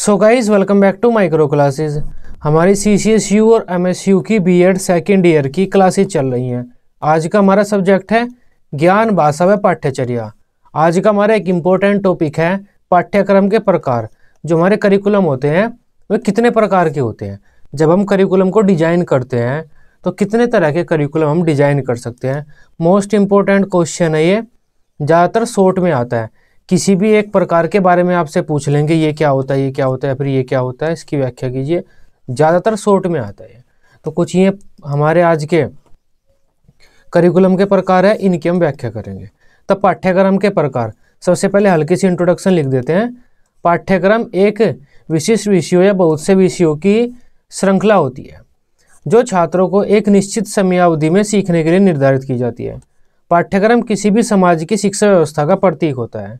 so guys welcome back to micro classes हमारी C C S U और M S U की B Ed second year की classes चल रही हैं आज का हमारा सब्जेक्ट है ज्ञान भाषा व पाठ्यचर्या आज का हमारा एक इम्पोर्टेंट टॉपिक है पाठ्यक्रम के प्रकार जो हमारे करिकुलम होते हैं वे कितने प्रकार के होते हैं जब हम करिकुलम को डिजाइन करते हैं तो कितने तरह के करिकुलम हम डिजाइन कर सकते हैं मोस्ट इम्पोर्टेंट क्वेश्चन है ये ज़्यादातर शॉर्ट में आता है किसी भी एक प्रकार के बारे में आपसे पूछ लेंगे ये क्या होता है ये क्या होता है फिर ये क्या होता है इसकी व्याख्या कीजिए ज़्यादातर शॉर्ट में आता है तो कुछ ये हमारे आज के करिकुलम के प्रकार है इनकी हम व्याख्या करेंगे तब पाठ्यक्रम के प्रकार सबसे पहले हल्की सी इंट्रोडक्शन लिख देते हैं पाठ्यक्रम एक विशिष्ट विषयों या बहुत से विषयों की श्रृंखला होती है जो छात्रों को एक निश्चित समयावधि में सीखने के लिए निर्धारित की जाती है पाठ्यक्रम किसी भी समाज की शिक्षा व्यवस्था का प्रतीक होता है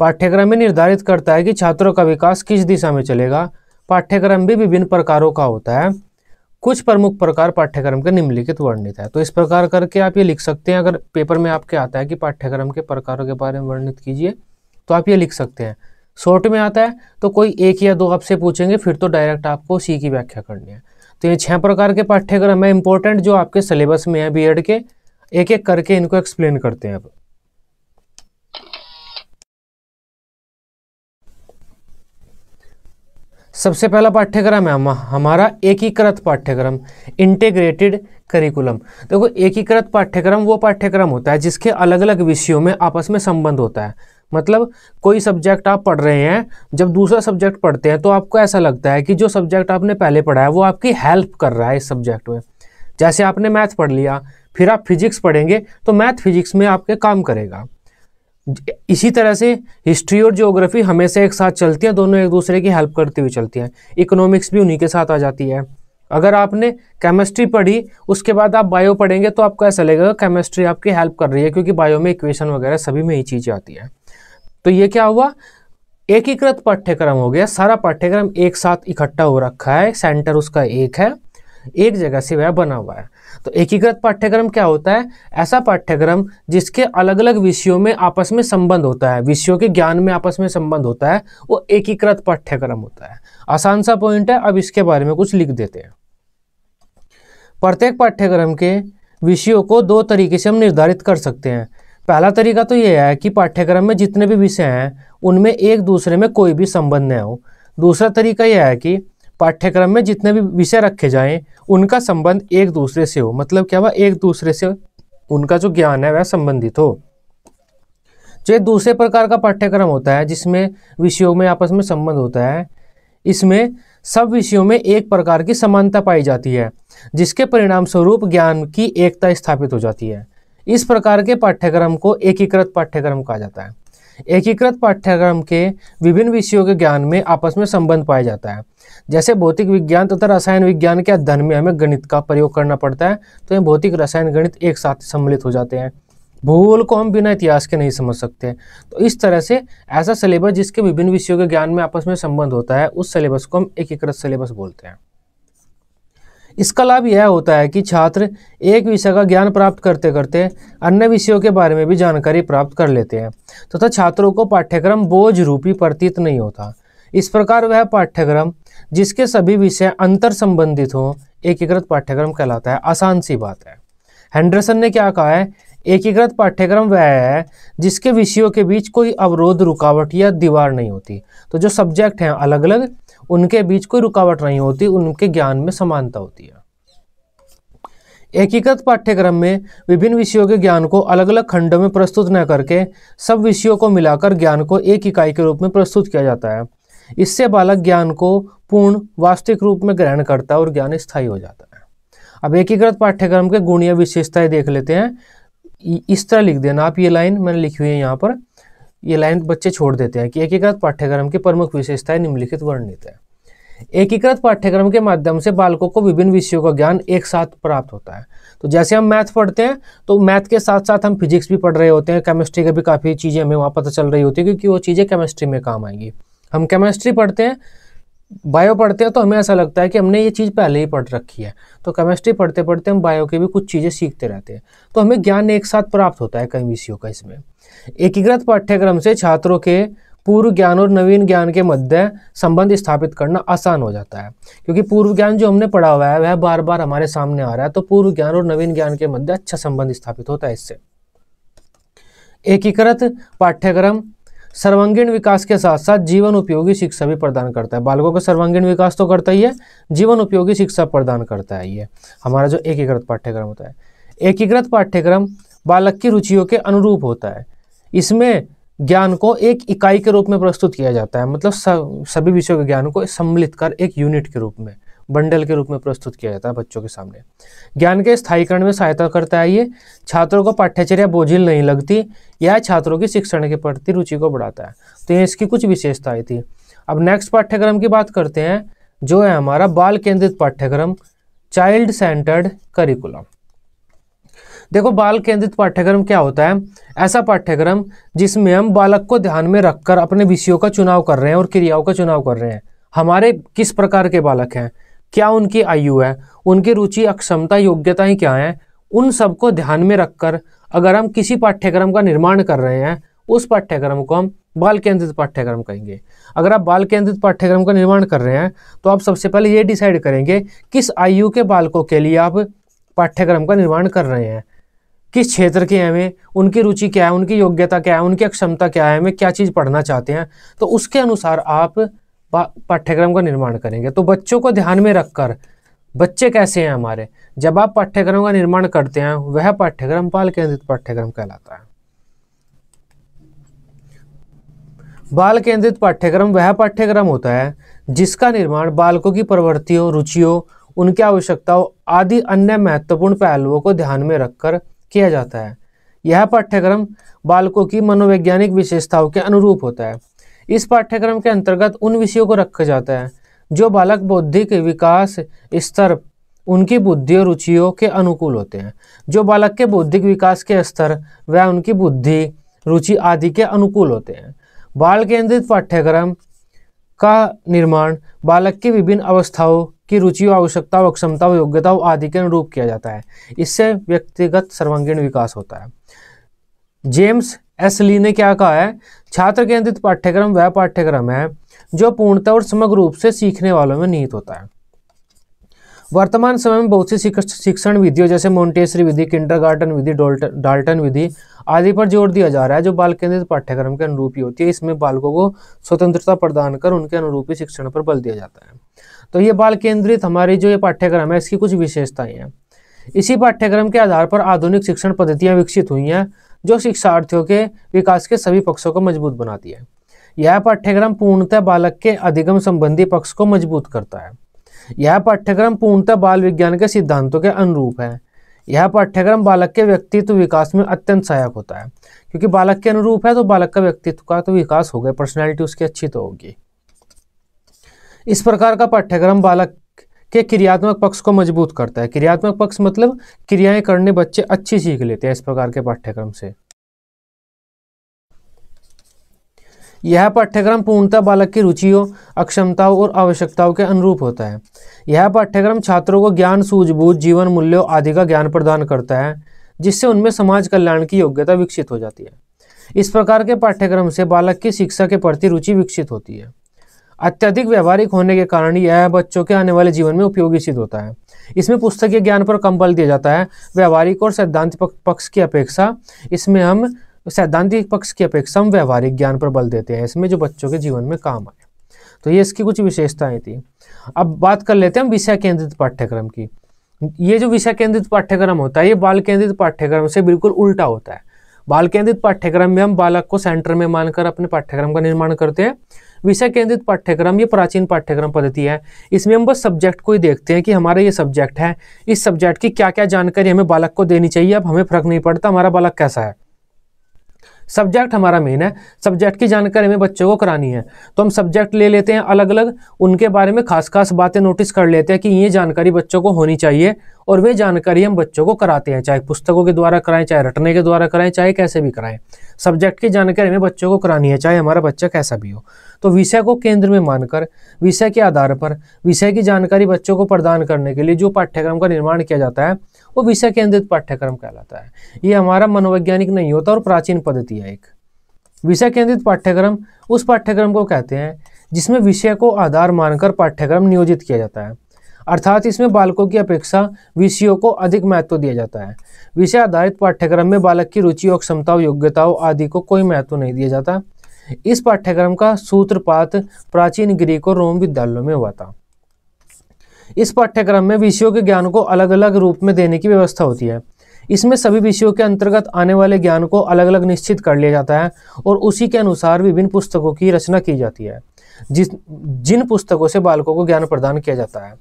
पाठ्यक्रम में निर्धारित करता है कि छात्रों का विकास किस दिशा में चलेगा पाठ्यक्रम भी विभिन्न प्रकारों का होता है कुछ प्रमुख प्रकार पाठ्यक्रम के निम्नलिखित वर्णित है तो इस प्रकार करके आप ये लिख सकते हैं अगर पेपर में आपके आता है कि पाठ्यक्रम के प्रकारों के बारे में वर्णित कीजिए तो आप ये लिख सकते हैं शॉर्ट में आता है तो कोई एक या दो आपसे पूछेंगे फिर तो डायरेक्ट आपको सी की व्याख्या करनी है तो ये छह प्रकार के पाठ्यक्रम है इंपॉर्टेंट जो आपके सिलेबस में है बीएड के एक एक करके इनको एक्सप्लेन करते हैं अब सबसे पहला पाठ्यक्रम है हम हमारा एकीकृत पाठ्यक्रम इंटीग्रेटेड करिकुलम देखो एकीकृत पाठ्यक्रम वो पाठ्यक्रम होता है जिसके अलग अलग विषयों में आपस में संबंध होता है मतलब कोई सब्जेक्ट आप पढ़ रहे हैं जब दूसरा सब्जेक्ट पढ़ते हैं तो आपको ऐसा लगता है कि जो सब्जेक्ट आपने पहले पढ़ा है वो आपकी हेल्प कर रहा है इस सब्जेक्ट में जैसे आपने मैथ पढ़ लिया फिर आप फिजिक्स पढ़ेंगे तो मैथ फिजिक्स में आपके काम करेगा इसी तरह से हिस्ट्री और जियोग्राफी हमेशा एक साथ चलती है दोनों एक दूसरे की हेल्प करती हुई चलती हैं इकोनॉमिक्स भी उन्हीं के साथ आ जाती है अगर आपने केमिस्ट्री पढ़ी उसके बाद आप बायो पढ़ेंगे तो आपको ऐसा लगेगा केमिस्ट्री आपकी हेल्प कर रही है क्योंकि बायो में इक्वेशन वगैरह सभी में ही चीज़ें आती हैं तो ये क्या हुआ एकीकृत पाठ्यक्रम हो गया सारा पाठ्यक्रम एक साथ इकट्ठा हो रखा है सेंटर उसका एक है एक जगह से वह बना हुआ है तो एकीकृत पाठ्यक्रम क्या होता है ऐसा पाठ्यक्रम जिसके अलग अलग विषयों में आपस में संबंध होता है विषयों के ज्ञान में आपस में संबंध होता है वो एकीकृत पाठ्यक्रम होता है आसान सा पॉइंट है अब इसके बारे में कुछ लिख देते हैं प्रत्येक पाठ्यक्रम के विषयों को दो तरीके से हम निर्धारित कर सकते हैं पहला तरीका तो यह है कि पाठ्यक्रम में जितने भी विषय हैं उनमें एक दूसरे में कोई भी संबंध न हो दूसरा तरीका यह है कि पाठ्यक्रम में जितने भी विषय रखे जाएं उनका संबंध एक दूसरे से हो मतलब क्या हुआ एक दूसरे से उनका जो ज्ञान है वह संबंधित हो जो दूसरे प्रकार का पाठ्यक्रम होता है जिसमें विषयों में आपस में संबंध होता है इसमें सब विषयों में एक प्रकार की समानता पाई जाती है जिसके परिणाम स्वरूप ज्ञान की एकता स्थापित हो जाती है इस प्रकार के पाठ्यक्रम को एकीकृत पाठ्यक्रम कहा जाता है एकीकृत पाठ्यक्रम के विभिन्न विषयों के ज्ञान में आपस में संबंध पाया जाता है जैसे भौतिक विज्ञान तथा रसायन विज्ञान के अध्ययन में हमें गणित का प्रयोग करना पड़ता है तो ये भौतिक रसायन गणित एक साथ सम्मिलित हो जाते हैं भूगोल को हम बिना इतिहास के नहीं समझ सकते तो इस तरह से ऐसा सिलेबस जिसके विभिन्न विषयों के ज्ञान में आपस में संबंध होता है उस सिलेबस को हम एकीकृत सिलेबस बोलते हैं इसका लाभ यह होता है कि छात्र एक विषय का ज्ञान प्राप्त करते करते अन्य विषयों के बारे में भी जानकारी प्राप्त कर लेते हैं तथा तो छात्रों को पाठ्यक्रम बोझ रूपी प्रतीत नहीं होता इस प्रकार वह पाठ्यक्रम जिसके सभी विषय अंतर संबंधित हों एकीकृत पाठ्यक्रम कहलाता है आसान सी बात है हैंडरसन ने क्या कहा है एकीकृत पाठ्यक्रम वह है जिसके विषयों के बीच कोई अवरोध रुकावट या दीवार नहीं होती तो जो सब्जेक्ट हैं अलग अलग उनके बीच कोई रुकावट नहीं होती उनके ज्ञान में समानता होती है एकीकृत पाठ्यक्रम में विभिन्न विषयों के ज्ञान को अलग अलग खंडों में प्रस्तुत न करके सब विषयों को मिलाकर ज्ञान को एक इकाई के रूप में प्रस्तुत किया जाता है इससे बालक ज्ञान को पूर्ण वास्तविक रूप में ग्रहण करता है और ज्ञान स्थायी हो जाता है अब एकीकृत पाठ्यक्रम के गुण या विशेषताएं देख लेते हैं इस तरह लिख देना आप ये लाइन मैंने लिखी हुई है यहाँ पर ये लाइन बच्चे छोड़ देते हैं कि एकीकृत पाठ्यक्रम की प्रमुख विशेषताएं निम्नलिखित वर्णित है एकीकृत पाठ्यक्रम के माध्यम से बालकों को विभिन्न विषयों का ज्ञान एक साथ प्राप्त होता है तो जैसे हम मैथ पढ़ते हैं तो मैथ के साथ साथ हम फिजिक्स भी पढ़ रहे होते हैं केमिस्ट्री का भी काफ़ी चीज़ें हमें वहाँ पता चल रही होती है क्योंकि वो चीज़ें केमिस्ट्री में काम आएंगी हम केमिस्ट्री पढ़ते हैं बायो पढ़ते हैं तो हमें ऐसा लगता है कि हमने ये चीज़ पहले ही पढ़ रखी है तो केमिस्ट्री पढ़ते पढ़ते हम बायो के भी कुछ चीज़ें सीखते रहते हैं तो हमें ज्ञान एक साथ प्राप्त होता है कई विषयों का इसमें एकीकृत पाठ्यक्रम से छात्रों के पूर्व ज्ञान और नवीन ज्ञान के मध्य संबंध स्थापित करना आसान हो जाता है क्योंकि पूर्व ज्ञान जो हमने पढ़ा हुआ है वह बार बार हमारे सामने आ रहा है तो पूर्व ज्ञान और नवीन ज्ञान के मध्य अच्छा संबंध स्थापित होता है इससे एकीकृत पाठ्यक्रम सर्वांगीण विकास के साथ साथ जीवन उपयोगी शिक्षा भी प्रदान करता है बालकों का सर्वांगीण विकास तो करता ही है जीवन उपयोगी शिक्षा प्रदान करता है ये हमारा जो एकीकृत पाठ्यक्रम होता है एकीकृत पाठ्यक्रम बालक की रुचियों के अनुरूप होता है इसमें ज्ञान को एक इकाई के रूप में प्रस्तुत किया जाता है मतलब सभी विषयों के ज्ञान को सम्मिलित कर एक यूनिट के रूप में बंडल के रूप में प्रस्तुत किया जाता है बच्चों के सामने ज्ञान के स्थायीकरण में सहायता करता है ये छात्रों को पाठ्यचर्या बोझिल नहीं लगती यह छात्रों की शिक्षण के प्रति रुचि को बढ़ाता है तो ये इसकी कुछ विशेषताएं थी अब नेक्स्ट पाठ्यक्रम की बात करते हैं जो है हमारा बाल केंद्रित पाठ्यक्रम चाइल्ड सेंटर्ड करिकुलम देखो बाल केंद्रित पाठ्यक्रम क्या होता है ऐसा पाठ्यक्रम जिसमें हम बालक को ध्यान में रखकर अपने विषयों का चुनाव कर रहे हैं और क्रियाओं का चुनाव कर रहे हैं हमारे किस प्रकार के बालक हैं क्या उनकी आयु है उनकी रुचि अक्षमता योग्यताएं क्या हैं उन सबको ध्यान में रखकर अगर हम किसी पाठ्यक्रम का निर्माण कर रहे हैं उस पाठ्यक्रम को हम बाल केंद्रित पाठ्यक्रम कहेंगे अगर आप बाल केंद्रित पाठ्यक्रम का निर्माण कर रहे हैं तो आप सबसे पहले ये डिसाइड करेंगे किस आयु के बालकों के लिए आप पाठ्यक्रम का निर्माण कर रहे हैं किस क्षेत्र के हैं वे उनकी रुचि क्या है उनकी योग्यता क्या है उनकी अक्षमता क्या है वे क्या चीज़ पढ़ना चाहते हैं तो उसके अनुसार आप पाठ्यक्रम का निर्माण करेंगे तो बच्चों को ध्यान में रखकर बच्चे कैसे हैं हमारे जब आप पाठ्यक्रम का निर्माण करते हैं वह पाठ्यक्रम बाल केंद्रित पाठ्यक्रम कहलाता है बाल केंद्रित पाठ्यक्रम वह पाठ्यक्रम होता है जिसका निर्माण बालकों की प्रवृत्तियों रुचियों उनकी आवश्यकताओं आदि अन्य महत्वपूर्ण पहलुओं को ध्यान में रखकर किया जाता है यह पाठ्यक्रम बालकों की मनोवैज्ञानिक विशेषताओं के अनुरूप होता है इस पाठ्यक्रम के अंतर्गत उन विषयों को रखा जाता है जो बालक बौद्धिक विकास स्तर उनकी बुद्धि और रुचियों के अनुकूल होते हैं जो बालक के बौद्धिक विकास के स्तर व उनकी बुद्धि रुचि आदि के अनुकूल होते हैं बाल केंद्रित पाठ्यक्रम का निर्माण बालक की विभिन्न अवस्थाओं की रुचियों आवश्यकताओं अक्षमताओं योग्यताओं आदि के अनुरूप किया जाता है इससे व्यक्तिगत सर्वांगीण विकास होता है जेम्स एस ली ने क्या कहा है छात्र केंद्रित पाठ्यक्रम वह पाठ्यक्रम है जो पूर्णतः और समग्र रूप से सीखने वालों में निहित होता है वर्तमान समय में बहुत सी शिक्षण विधियों जैसे मोन्टेसरी विधि किंडरगार्टन विधि डाल्टन विधि आदि पर जोर दिया जा रहा है जो बाल केंद्रित पाठ्यक्रम के अनुरूप ही होती है इसमें बालकों को स्वतंत्रता प्रदान कर उनके अनुरूप ही शिक्षण पर बल दिया जाता है तो ये बाल केंद्रित हमारी जो ये पाठ्यक्रम है इसकी कुछ विशेषताएं हैं इसी पाठ्यक्रम के आधार पर आधुनिक शिक्षण पद्धतियाँ विकसित हुई हैं जो शिक्षार्थियों के विकास के सभी पक्षों को मजबूत बनाती है यह पाठ्यक्रम पूर्णतः बालक के अधिगम संबंधी पक्ष को मजबूत करता है यह पाठ्यक्रम पूर्णतः बाल विज्ञान के सिद्धांतों के अनुरूप है यह पाठ्यक्रम बालक के व्यक्तित्व विकास में अत्यंत सहायक होता है क्योंकि बालक के अनुरूप है तो बालक का व्यक्तित्व का तो विकास होगा पर्सनैलिटी उसकी अच्छी तो होगी इस प्रकार का पाठ्यक्रम बालक के क्रियात्मक पक्ष को मजबूत करता है क्रियात्मक पक्ष मतलब क्रियाएं करने बच्चे अच्छी सीख लेते हैं इस प्रकार के पाठ्यक्रम से यह पाठ्यक्रम पूर्णतः बालक की रुचियों अक्षमताओं और आवश्यकताओं के अनुरूप होता है यह पाठ्यक्रम छात्रों को ज्ञान सूझबूझ जीवन मूल्यों आदि का ज्ञान प्रदान करता है जिससे उनमें समाज कल्याण की योग्यता विकसित हो जाती है इस प्रकार के पाठ्यक्रम से बालक की शिक्षा के प्रति रुचि विकसित होती है अत्यधिक व्यवहारिक होने के कारण यह बच्चों के आने वाले जीवन में उपयोगी सिद्ध होता है इसमें पुस्तकीय ज्ञान पर कम बल दिया जाता है व्यवहारिक और सैद्धांतिक पक्ष की अपेक्षा इसमें हम तो सैद्धांतिक पक्ष की अपेक्षा हम व्यवहारिक ज्ञान पर बल देते हैं इसमें जो बच्चों के जीवन में काम आए तो ये इसकी कुछ विशेषताएं थी अब बात कर लेते हैं हम विषय केंद्रित पाठ्यक्रम की ये जो विषय केंद्रित पाठ्यक्रम होता है ये बाल केंद्रित पाठ्यक्रम से बिल्कुल उल्टा होता है बाल केंद्रित पाठ्यक्रम में हम बालक को सेंटर में मानकर अपने पाठ्यक्रम का निर्माण करते हैं विषय केंद्रित पाठ्यक्रम ये प्राचीन पाठ्यक्रम पद्धति है इसमें हम बस सब्जेक्ट को ही देखते हैं कि हमारा ये सब्जेक्ट है इस सब्जेक्ट की क्या क्या जानकारी हमें बालक को देनी चाहिए अब हमें फर्क नहीं पड़ता हमारा बालक कैसा है सब्जेक्ट हमारा मेन है सब्जेक्ट की जानकारी हमें बच्चों को करानी है तो हम सब्जेक्ट ले लेते हैं अलग अलग उनके बारे में खास खास बातें नोटिस कर लेते हैं कि ये जानकारी बच्चों को होनी चाहिए और वे जानकारी हम बच्चों को कराते हैं चाहे पुस्तकों के द्वारा कराएं चाहे रटने के द्वारा कराएं चाहे कैसे भी कराएं सब्जेक्ट की जानकारी हमें बच्चों को करानी है चाहे हमारा बच्चा कैसा भी हो तो विषय को केंद्र में मानकर विषय के आधार पर विषय की जानकारी बच्चों को प्रदान करने के लिए जो पाठ्यक्रम का निर्माण किया जाता है वो विषय केंद्रित पाठ्यक्रम कहलाता है ये हमारा मनोवैज्ञानिक नहीं होता और प्राचीन पद्धति है एक विषय केंद्रित पाठ्यक्रम उस पाठ्यक्रम को कहते हैं जिसमें विषय को आधार मानकर पाठ्यक्रम नियोजित किया जाता है अर्थात इसमें बालकों की अपेक्षा विषयों को अधिक महत्व दिया जाता है विषय आधारित पाठ्यक्रम में बालक की रुचि और क्षमताओं योग्यताओं आदि को कोई महत्व नहीं दिया जाता इस पाठ्यक्रम का सूत्रपात प्राचीन ग्रीक और रोम विद्यालयों में हुआ था इस पाठ्यक्रम में विषयों के ज्ञान को अलग अलग रूप में देने की व्यवस्था होती है इसमें सभी विषयों के अंतर्गत आने वाले ज्ञान को अलग अलग निश्चित कर लिया जाता है और उसी के अनुसार विभिन्न पुस्तकों की रचना की जाती है जिस जिन पुस्तकों से बालकों को ज्ञान प्रदान किया जाता है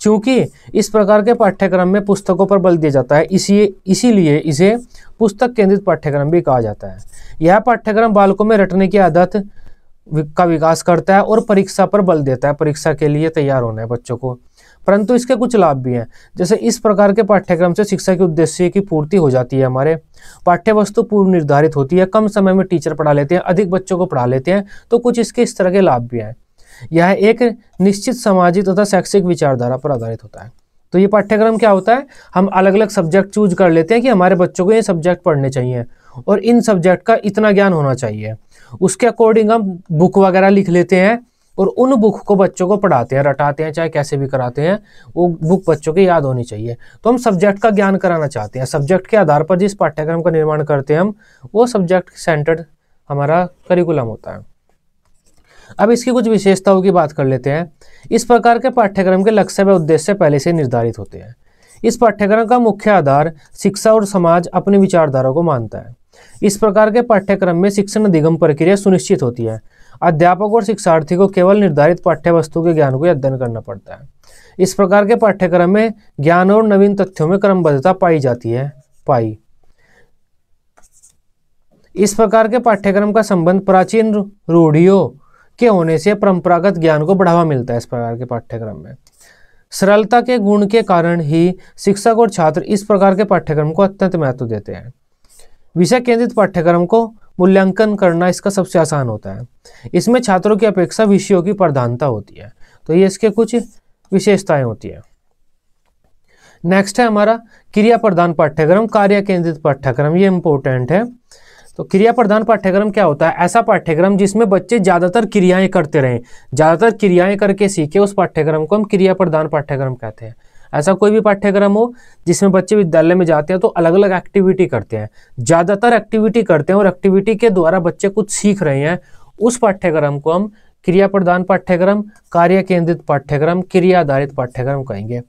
चूँकि इस प्रकार के पाठ्यक्रम में पुस्तकों पर बल दिया जाता है इसी इसीलिए इसे पुस्तक केंद्रित पाठ्यक्रम भी कहा जाता है यह पाठ्यक्रम बालकों में रटने की आदत का विकास करता है और परीक्षा पर बल देता है परीक्षा के लिए तैयार होना है बच्चों को परंतु इसके कुछ लाभ भी हैं जैसे इस प्रकार के पाठ्यक्रम से शिक्षा के उद्देश्य की पूर्ति हो जाती है हमारे पाठ्य वस्तु पूर्व निर्धारित होती है कम समय में टीचर पढ़ा लेते हैं अधिक बच्चों को पढ़ा लेते हैं तो कुछ इसके इस तरह के लाभ भी हैं यह एक निश्चित सामाजिक तथा शैक्षिक विचारधारा पर आधारित होता है तो ये पाठ्यक्रम क्या होता है हम अलग अलग सब्जेक्ट चूज कर लेते हैं कि हमारे बच्चों को ये सब्जेक्ट पढ़ने चाहिए और इन सब्जेक्ट का इतना ज्ञान होना चाहिए उसके अकॉर्डिंग हम बुक वगैरह लिख लेते हैं और उन बुक को बच्चों को पढ़ाते हैं रटाते हैं चाहे कैसे भी कराते हैं वो बुक बच्चों के याद होनी चाहिए तो हम सब्जेक्ट का ज्ञान कराना चाहते हैं सब्जेक्ट के आधार पर जिस पाठ्यक्रम का निर्माण करते हैं हम वो सब्जेक्ट सेंटर्ड हमारा करिकुलम होता है अब इसकी कुछ विशेषताओं की बात कर लेते हैं इस प्रकार के पाठ्यक्रम के लक्ष्य व उद्देश्य पहले से निर्धारित होते हैं इस पाठ्यक्रम का मुख्य आधार शिक्षा और समाज अपनी विचारधारा को मानता है इस प्रकार के पाठ्यक्रम में शिक्षण अधिगम प्रक्रिया सुनिश्चित होती है अध्यापक और शिक्षार्थी को केवल निर्धारित पाठ्य वस्तु के ज्ञान को अध्ययन करना पड़ता है इस प्रकार के पाठ्यक्रम में ज्ञान और नवीन तथ्यों में क्रमबद्धता पाई जाती है पाई इस प्रकार के पाठ्यक्रम का संबंध प्राचीन रूढ़ियों के होने से परंपरागत ज्ञान को बढ़ावा मिलता है इस प्रकार के पाठ्यक्रम में सरलता के गुण के कारण ही शिक्षक और छात्र इस प्रकार के पाठ्यक्रम को अत्यंत महत्व देते हैं विषय केंद्रित पाठ्यक्रम को मूल्यांकन करना इसका सबसे आसान होता है इसमें छात्रों की अपेक्षा विषयों की प्रधानता होती है तो ये इसके कुछ विशेषताएं होती है नेक्स्ट है हमारा क्रिया प्रधान पाठ्यक्रम कार्य केंद्रित पाठ्यक्रम ये इंपॉर्टेंट है तो क्रिया प्रधान पाठ्यक्रम क्या होता है ऐसा पाठ्यक्रम जिसमें बच्चे ज़्यादातर क्रियाएं करते रहें ज़्यादातर क्रियाएं करके सीखे उस पाठ्यक्रम को हम क्रिया प्रधान पाठ्यक्रम कहते हैं ऐसा कोई भी पाठ्यक्रम हो जिसमें बच्चे विद्यालय में जाते हैं तो अलग अलग एक्टिविटी करते हैं ज़्यादातर एक्टिविटी करते हैं और एक्टिविटी के द्वारा बच्चे कुछ सीख रहे हैं उस पाठ्यक्रम को हम क्रिया प्रदान पाठ्यक्रम कार्य केंद्रित पाठ्यक्रम क्रिया आधारित पाठ्यक्रम कहेंगे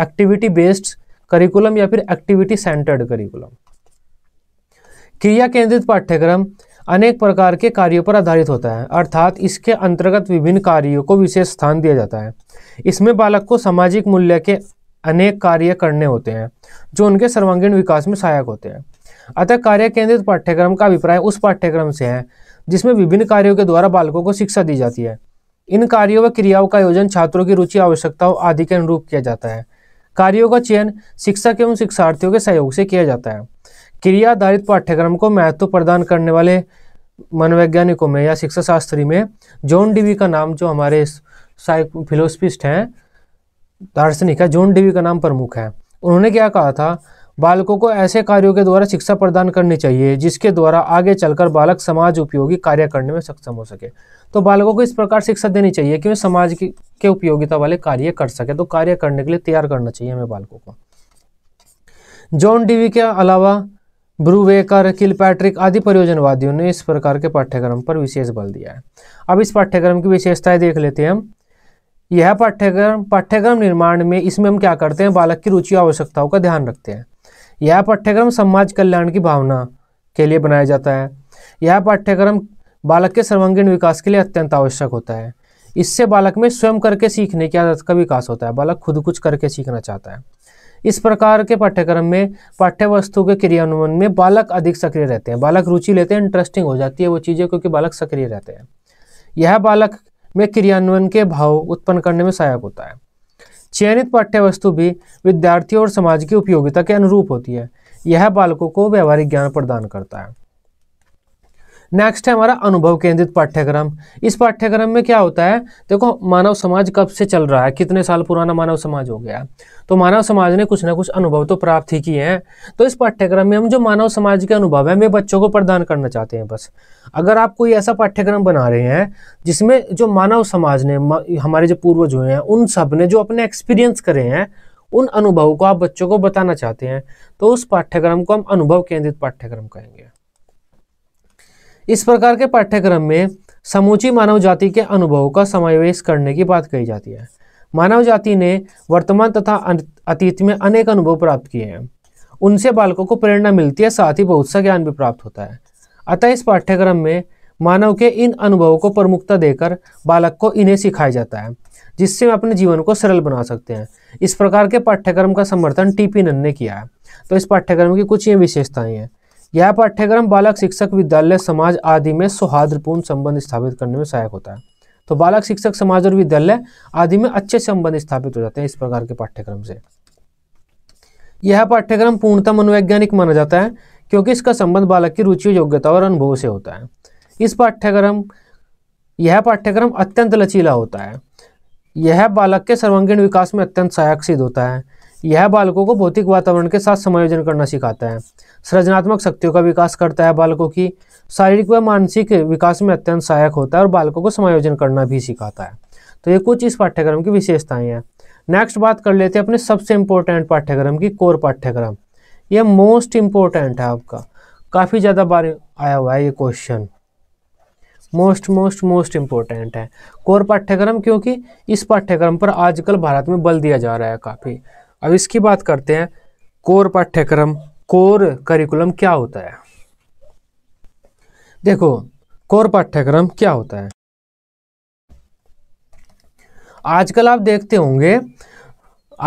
एक्टिविटी बेस्ड करिकुलम या फिर एक्टिविटी सेंटर्ड करिकुलम क्रिया केंद्रित पाठ्यक्रम अनेक प्रकार के कार्यों पर आधारित होता है अर्थात इसके अंतर्गत विभिन्न कार्यों को विशेष स्थान दिया जाता है इसमें बालक को सामाजिक मूल्य के अनेक कार्य करने होते हैं जो उनके सर्वांगीण विकास में सहायक होते हैं अतः कार्य केंद्रित पाठ्यक्रम का अभिप्राय उस पाठ्यक्रम से है जिसमें विभिन्न कार्यों के द्वारा बालकों को शिक्षा दी जाती है इन कार्यों व क्रियाओं का आयोजन छात्रों की रुचि आवश्यकताओं आदि के अनुरूप किया जाता है कार्यों का चयन शिक्षक एवं शिक्षार्थियों के सहयोग से किया जाता है क्रिया आधारित पाठ्यक्रम को महत्व प्रदान करने वाले मनोवैज्ञानिकों में या शिक्षा शास्त्री में जॉन डीवी का नाम जो हमारे फिलोसफिस्ट हैं दार्शनिक है जॉन डीवी का नाम प्रमुख है उन्होंने क्या कहा था बालकों को ऐसे कार्यों के द्वारा शिक्षा प्रदान करनी चाहिए जिसके द्वारा आगे चलकर बालक समाज उपयोगी कार्य करने में सक्षम हो सके तो बालकों को इस प्रकार शिक्षा देनी चाहिए कि वे समाज की के उपयोगिता वाले कार्य कर सके तो कार्य करने के लिए तैयार करना चाहिए हमें बालकों को जॉन डीवी के अलावा ब्रूवेकर पैट्रिक आदि परियोजनवादियों ने इस प्रकार के पाठ्यक्रम पर विशेष बल दिया है अब इस पाठ्यक्रम की विशेषताएं देख लेते हैं हम यह पाठ्यक्रम पाठ्यक्रम निर्माण में इसमें हम क्या करते हैं बालक की रुचि आवश्यकताओं का ध्यान रखते हैं यह पाठ्यक्रम समाज कल्याण की भावना के लिए बनाया जाता है यह पाठ्यक्रम बालक के सर्वांगीण विकास के लिए अत्यंत आवश्यक होता है इससे बालक में स्वयं करके सीखने की आदत का विकास होता है बालक खुद कुछ करके सीखना चाहता है इस प्रकार के पाठ्यक्रम में पाठ्य वस्तु के क्रियान्वयन में बालक अधिक सक्रिय रहते हैं बालक रुचि लेते हैं इंटरेस्टिंग हो जाती है वो चीज़ें क्योंकि बालक सक्रिय रहते हैं यह बालक में क्रियान्वयन के भाव उत्पन्न करने में सहायक होता है चयनित पाठ्य वस्तु भी विद्यार्थियों और समाज की उपयोगिता के अनुरूप होती है यह बालकों को व्यावहारिक ज्ञान प्रदान करता है नेक्स्ट है हमारा अनुभव केंद्रित पाठ्यक्रम इस पाठ्यक्रम में क्या होता है देखो मानव समाज कब से चल रहा है कितने साल पुराना मानव समाज हो गया तो मानव समाज ने कुछ ना कुछ अनुभव तो प्राप्त ही किए हैं तो इस पाठ्यक्रम में हम जो मानव समाज के अनुभव हैं वे बच्चों को प्रदान करना चाहते हैं बस अगर आप कोई ऐसा पाठ्यक्रम बना रहे हैं जिसमें जो मानव समाज ने हमारे जो पूर्वज हुए हैं उन सब ने जो अपने एक्सपीरियंस करे हैं उन अनुभव को आप बच्चों को बताना चाहते हैं तो उस पाठ्यक्रम को हम अनुभव केंद्रित पाठ्यक्रम कहेंगे इस प्रकार के पाठ्यक्रम में समूची मानव जाति के अनुभवों का समावेश करने की बात कही जाती है मानव जाति ने वर्तमान तथा अतीत में अनेक अनुभव प्राप्त किए हैं उनसे बालकों को प्रेरणा मिलती है साथ ही बहुत सा ज्ञान भी प्राप्त होता है अतः इस पाठ्यक्रम में मानव के इन अनुभवों को प्रमुखता देकर बालक को इन्हें सिखाया जाता है जिससे वे अपने जीवन को सरल बना सकते हैं इस प्रकार के पाठ्यक्रम का समर्थन टीपी नंद ने किया है तो इस पाठ्यक्रम की कुछ ये विशेषताएं हैं यह पाठ्यक्रम बालक शिक्षक विद्यालय समाज आदि में सौहार्दपूर्ण संबंध स्थापित करने में सहायक होता है तो बालक शिक्षक समाज और विद्यालय आदि में अच्छे संबंध स्थापित हो जाते हैं इस प्रकार के पाठ्यक्रम से यह पाठ्यक्रम पूर्णतः मनोवैज्ञानिक माना जाता है क्योंकि इसका संबंध बालक की रुचि योग्यता और अनुभव से होता है इस पाठ्यक्रम यह पाठ्यक्रम अत्यंत लचीला होता है यह बालक के सर्वांगीण विकास में अत्यंत सहायक सिद्ध होता है यह बालकों को भौतिक वातावरण के साथ समायोजन करना सिखाता है सृजनात्मक शक्तियों का विकास करता है बालकों की शारीरिक व मानसिक विकास में अत्यंत सहायक होता है और बालकों को समायोजन करना भी सिखाता है तो ये कुछ इस पाठ्यक्रम की विशेषताएं हैं नेक्स्ट बात कर लेते हैं अपने सबसे इम्पोर्टेंट पाठ्यक्रम की कोर पाठ्यक्रम यह मोस्ट इम्पोर्टेंट है आपका काफ़ी ज़्यादा बार आया हुआ है ये question most most most important है कोर पाठ्यक्रम क्योंकि इस पाठ्यक्रम पर आजकल भारत में बल दिया जा रहा है काफ़ी अब इसकी बात करते हैं कोर पाठ्यक्रम कोर करिकुलम क्या होता है देखो कोर पाठ्यक्रम क्या होता है आजकल आप देखते होंगे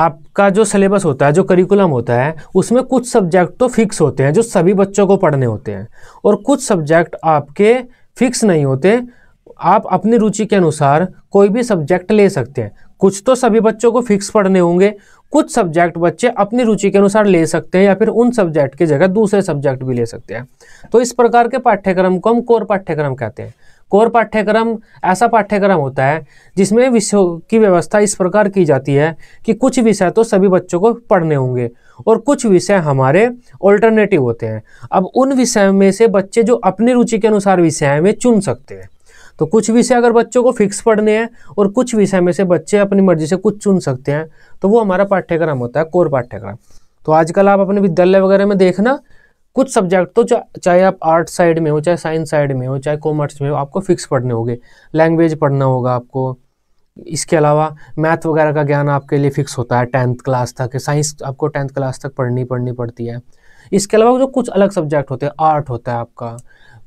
आपका जो सिलेबस होता है जो करिकुलम होता है उसमें कुछ सब्जेक्ट तो फिक्स होते हैं जो सभी बच्चों को पढ़ने होते हैं और कुछ सब्जेक्ट आपके फिक्स नहीं होते आप अपनी रुचि के अनुसार कोई भी सब्जेक्ट ले सकते हैं कुछ तो सभी बच्चों को फिक्स पढ़ने होंगे कुछ सब्जेक्ट बच्चे अपनी रुचि के अनुसार ले सकते हैं या फिर उन सब्जेक्ट की जगह दूसरे सब्जेक्ट भी ले सकते हैं तो इस प्रकार के पाठ्यक्रम को हम कोर पाठ्यक्रम कहते हैं कोर पाठ्यक्रम ऐसा पाठ्यक्रम होता है जिसमें विषयों की व्यवस्था इस प्रकार की जाती है कि कुछ विषय तो सभी बच्चों को पढ़ने होंगे और कुछ विषय हमारे ऑल्टरनेटिव होते हैं अब उन विषय में से बच्चे जो अपनी रुचि के अनुसार विषय में चुन सकते हैं तो कुछ विषय अगर बच्चों को फिक्स पढ़ने हैं और कुछ विषय में से बच्चे अपनी मर्जी से कुछ चुन सकते हैं तो वो हमारा पाठ्यक्रम होता है कोर पाठ्यक्रम तो आजकल आप अपने विद्यालय वगैरह में देखना कुछ सब्जेक्ट तो चाहे आप आर्ट साइड में हो चाहे साइंस साइड में हो चाहे कॉमर्स में हो आपको फिक्स पढ़ने होंगे लैंग्वेज पढ़ना होगा आपको इसके अलावा मैथ वगैरह का ज्ञान आपके लिए फिक्स होता है टेंथ क्लास तक साइंस आपको टेंथ क्लास तक पढ़नी पढ़नी पड़ती है इसके अलावा जो कुछ अलग सब्जेक्ट होते हैं आर्ट होता है आपका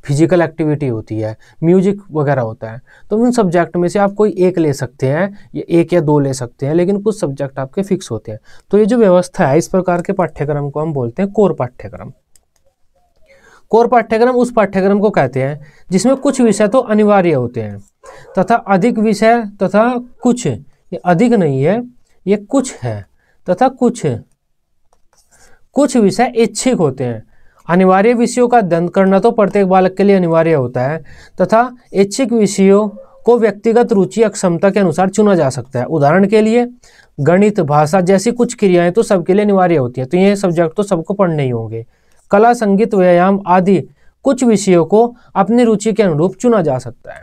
फिजिकल एक्टिविटी होती है म्यूजिक वगैरह होता है तो उन सब्जेक्ट में से आप कोई एक ले सकते हैं या एक या दो ले सकते हैं लेकिन कुछ सब्जेक्ट आपके फिक्स होते हैं तो ये जो व्यवस्था है इस प्रकार के पाठ्यक्रम को हम बोलते हैं कोर पाठ्यक्रम कोर पाठ्यक्रम उस पाठ्यक्रम को कहते हैं जिसमें कुछ विषय तो अनिवार्य होते हैं तथा अधिक विषय तथा कुछ ये अधिक नहीं है ये कुछ है तथा कुछ कुछ विषय इच्छिक होते हैं अनिवार्य विषयों का अध्ययन करना तो प्रत्येक बालक के लिए अनिवार्य होता है तथा इच्छिक विषयों को व्यक्तिगत रुचि या क्षमता के अनुसार चुना जा सकता है उदाहरण के लिए गणित भाषा जैसी कुछ क्रियाएं तो सबके लिए अनिवार्य होती है तो ये सब्जेक्ट तो सबको पढ़ने ही होंगे कला संगीत व्यायाम आदि कुछ विषयों को अपनी रुचि के अनुरूप चुना जा सकता है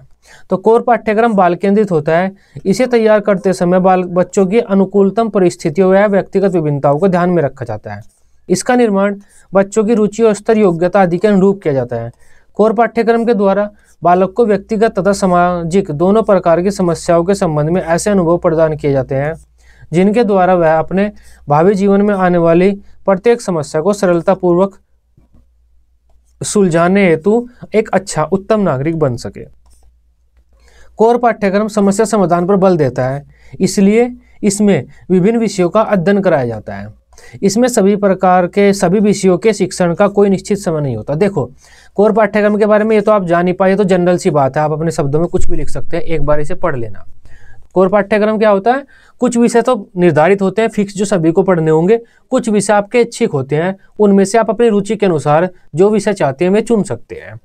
तो कोर पाठ्यक्रम बाल केंद्रित होता है इसे तैयार करते समय बाल बच्चों की अनुकूलतम परिस्थितियों या व्यक्तिगत विभिन्नताओं को ध्यान में रखा जाता है इसका निर्माण बच्चों की रुचि और स्तर योग्यता आदि के अनुरूप किया जाता है कोर पाठ्यक्रम के द्वारा बालक को व्यक्तिगत तथा सामाजिक दोनों प्रकार की समस्याओं के संबंध में ऐसे अनुभव प्रदान किए जाते हैं जिनके द्वारा वह अपने भावी जीवन में आने वाली प्रत्येक समस्या को सरलतापूर्वक सुलझाने हेतु एक अच्छा उत्तम नागरिक बन सके कोर पाठ्यक्रम समस्या समाधान पर बल देता है इसलिए इसमें विभिन्न विषयों का अध्ययन कराया जाता है इसमें सभी प्रकार के सभी विषयों के शिक्षण का कोई निश्चित समय नहीं होता देखो कोर पाठ्यक्रम के बारे में ये तो आप जान ही पाए तो जनरल सी बात है आप अपने शब्दों में कुछ भी लिख सकते हैं एक बार इसे पढ़ लेना कोर पाठ्यक्रम क्या होता है कुछ विषय तो निर्धारित होते हैं फिक्स जो सभी को पढ़ने होंगे कुछ विषय आपके इच्छिक होते हैं उनमें से आप अपनी रुचि के अनुसार जो विषय चाहते हैं वे चुन सकते हैं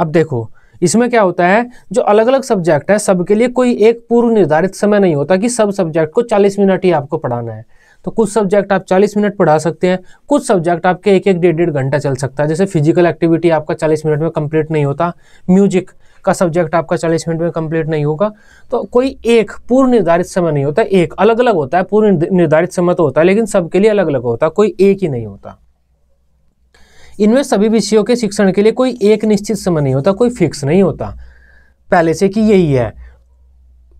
अब देखो इसमें क्या होता है जो अलग अलग सब्जेक्ट है सबके लिए कोई एक पूर्व निर्धारित समय नहीं होता कि सब सब्जेक्ट को 40 मिनट ही आपको पढ़ाना है तो कुछ सब्जेक्ट आप 40 मिनट पढ़ा सकते हैं कुछ सब्जेक्ट आपके एक एक डेढ़ डेढ़ घंटा चल सकता है जैसे फिजिकल एक्टिविटी आपका 40 मिनट में कंप्लीट नहीं होता म्यूजिक का सब्जेक्ट आपका 40 मिनट में कंप्लीट नहीं होगा तो कोई एक पूर्व निर्धारित समय नहीं होता एक अलग अलग होता है पूर्व निर्धारित समय तो होता है लेकिन सबके लिए अलग अलग होता है कोई एक ही नहीं होता इनमें सभी विषयों के शिक्षण के लिए कोई एक निश्चित समय नहीं होता कोई फिक्स नहीं होता पहले से कि यही है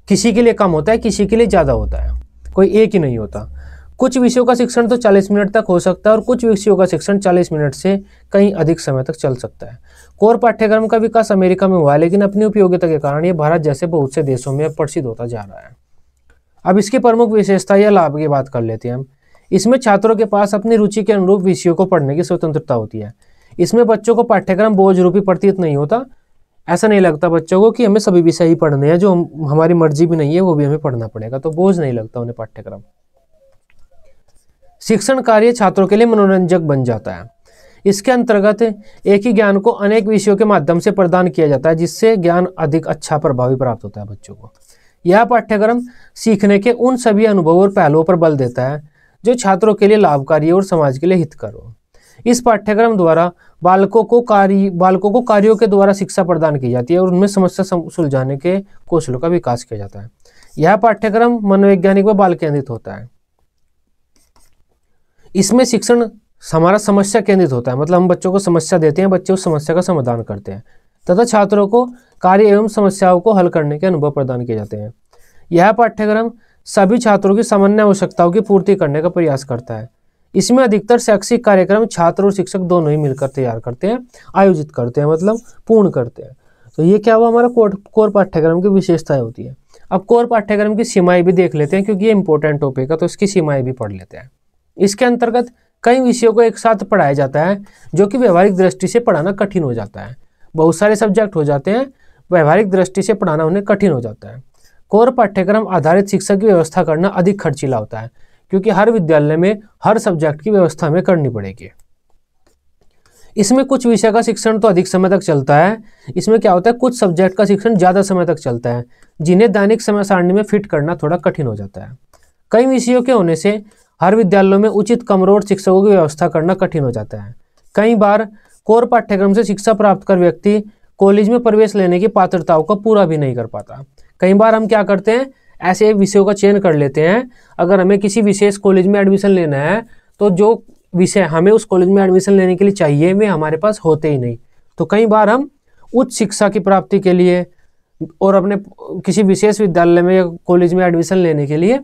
किसी के लिए कम होता है किसी के लिए ज़्यादा होता है कोई एक ही नहीं होता कुछ विषयों का शिक्षण तो 40 मिनट तक हो सकता है और कुछ विषयों का शिक्षण 40 मिनट से कहीं अधिक समय तक चल सकता है कोर पाठ्यक्रम का विकास अमेरिका में हुआ है लेकिन अपनी उपयोगिता के कारण ये भारत जैसे बहुत से देशों में प्रसिद्ध होता जा रहा है अब इसकी प्रमुख विशेषता या लाभ की बात कर लेते हैं हम इसमें छात्रों के पास अपनी रुचि के अनुरूप विषयों को पढ़ने की स्वतंत्रता होती है इसमें बच्चों को पाठ्यक्रम बोझ रूपी प्रतीत नहीं होता ऐसा नहीं लगता बच्चों को कि हमें सभी विषय ही पढ़ने हैं जो हम हमारी मर्जी भी नहीं है वो भी हमें पढ़ना पड़ेगा तो बोझ नहीं लगता उन्हें पाठ्यक्रम शिक्षण कार्य छात्रों के लिए मनोरंजक बन जाता है इसके अंतर्गत एक ही ज्ञान को अनेक विषयों के माध्यम से प्रदान किया जाता है जिससे ज्ञान अधिक अच्छा प्रभावी प्राप्त होता है बच्चों को यह पाठ्यक्रम सीखने के उन सभी अनुभवों और पहलुओं पर बल देता है जो छात्रों के लिए लाभकारी और समाज के लिए हितकर हो इस पाठ्यक्रम द्वारा बालकों को कार्य बालकों को कार्यों के द्वारा शिक्षा प्रदान की जाती है और उनमें समस्या सुलझाने के कौशलों का विकास किया जाता है यह पाठ्यक्रम मनोवैज्ञानिक व बाल केंद्रित होता है इसमें शिक्षण हमारा समस्या केंद्रित होता है मतलब हम बच्चों को समस्या देते हैं बच्चे उस समस्या का समाधान करते हैं तथा छात्रों को कार्य एवं समस्याओं को हल करने के अनुभव प्रदान किए जाते हैं यह पाठ्यक्रम सभी छात्रों की सामान्य आवश्यकताओं की पूर्ति करने का प्रयास करता है इसमें अधिकतर शैक्षिक कार्यक्रम छात्र और शिक्षक दोनों ही मिलकर तैयार करते हैं आयोजित करते हैं मतलब पूर्ण करते हैं तो ये क्या हुआ हमारा कोर कोर पाठ्यक्रम की विशेषताएं होती है अब कोर पाठ्यक्रम की सीमाएं भी देख लेते हैं क्योंकि ये इंपॉर्टेंट टॉपिक है तो इसकी सीमाएं भी पढ़ लेते हैं इसके अंतर्गत कई विषयों को एक साथ पढ़ाया जाता है जो कि व्यवहारिक दृष्टि से पढ़ाना कठिन हो जाता है बहुत सारे सब्जेक्ट हो जाते हैं व्यवहारिक दृष्टि से पढ़ाना उन्हें कठिन हो जाता है कोर पाठ्यक्रम आधारित शिक्षा की व्यवस्था करना अधिक खर्चीला होता है क्योंकि हर विद्यालय में हर सब्जेक्ट की व्यवस्था हमें करनी पड़ेगी इसमें कुछ विषय का शिक्षण तो अधिक समय तक चलता है इसमें क्या होता है कुछ सब्जेक्ट का शिक्षण ज़्यादा समय तक चलता है जिन्हें दैनिक समय सारणी में फिट करना थोड़ा कठिन हो जाता है कई विषयों के होने से हर विद्यालयों में उचित कमरोड शिक्षकों की व्यवस्था करना कठिन हो जाता है कई बार कोर पाठ्यक्रम से शिक्षा प्राप्त कर व्यक्ति कॉलेज में प्रवेश लेने की पात्रताओं का पूरा भी नहीं कर पाता कई बार हम क्या करते हैं ऐसे विषयों का चयन कर लेते हैं अगर हमें किसी विशेष कॉलेज में एडमिशन लेना है तो जो विषय हमें उस कॉलेज में एडमिशन लेने के लिए चाहिए वे हमारे पास होते ही नहीं तो कई बार हम उच्च शिक्षा की प्राप्ति के लिए और अपने किसी विशेष विद्यालय में या कॉलेज में एडमिशन लेने के लिए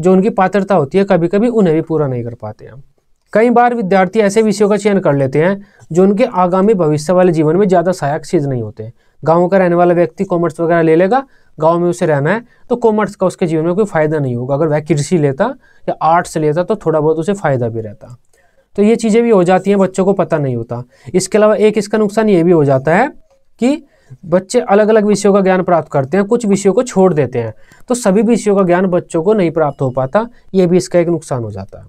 जो उनकी पात्रता होती है कभी कभी उन्हें भी पूरा नहीं कर पाते हैं कई बार विद्यार्थी ऐसे विषयों का चयन कर लेते हैं जो उनके आगामी भविष्य वाले जीवन में ज़्यादा सहायक सिद्ध नहीं होते गाँव का रहने वाला व्यक्ति कॉमर्स वगैरह ले लेगा गाँव में उसे रहना है तो कॉमर्स का उसके जीवन में कोई फ़ायदा नहीं होगा अगर वह कृषि लेता या आर्ट्स लेता तो थोड़ा बहुत उसे फ़ायदा भी रहता तो ये चीज़ें भी हो जाती हैं बच्चों को पता नहीं होता इसके अलावा एक इसका नुकसान ये भी हो जाता है कि बच्चे अलग अलग विषयों का ज्ञान प्राप्त करते हैं कुछ विषयों को छोड़ देते हैं तो सभी विषयों का ज्ञान बच्चों को नहीं प्राप्त हो पाता ये भी इसका एक नुकसान हो जाता है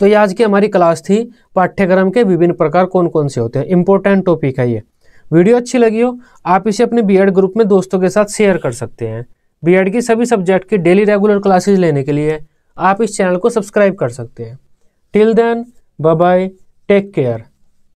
तो ये आज की हमारी क्लास थी पाठ्यक्रम के विभिन्न प्रकार कौन कौन से होते हैं इंपॉर्टेंट टॉपिक है ये वीडियो अच्छी लगी हो आप इसे अपने बी ग्रुप में दोस्तों के साथ शेयर कर सकते हैं बी की सभी सब्जेक्ट की डेली रेगुलर क्लासेज लेने के लिए आप इस चैनल को सब्सक्राइब कर सकते हैं till then bye take care